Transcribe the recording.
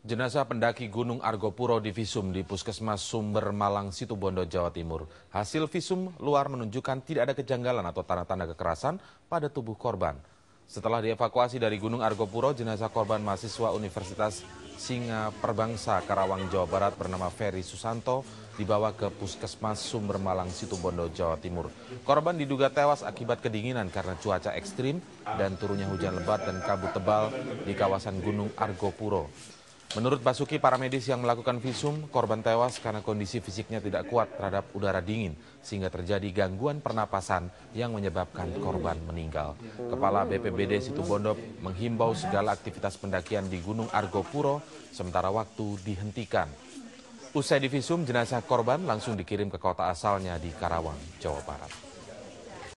Jenazah pendaki Gunung Argopuro di visum di Puskesmas Sumber Malang, Situbondo, Jawa Timur. Hasil visum luar menunjukkan tidak ada kejanggalan atau tanda-tanda kekerasan pada tubuh korban. Setelah dievakuasi dari Gunung Argopuro, jenazah korban mahasiswa Universitas Singa Perbangsa Karawang, Jawa Barat bernama Ferry Susanto dibawa ke Puskesmas Sumber Malang, Situbondo, Jawa Timur. Korban diduga tewas akibat kedinginan karena cuaca ekstrim dan turunnya hujan lebat dan kabut tebal di kawasan Gunung Argopuro. Menurut Basuki, para medis yang melakukan visum, korban tewas karena kondisi fisiknya tidak kuat terhadap udara dingin, sehingga terjadi gangguan pernapasan yang menyebabkan korban meninggal. Kepala BPBD Situbondo menghimbau segala aktivitas pendakian di Gunung Argopuro, sementara waktu dihentikan. Usai divisum, jenazah korban langsung dikirim ke kota asalnya di Karawang, Jawa Barat.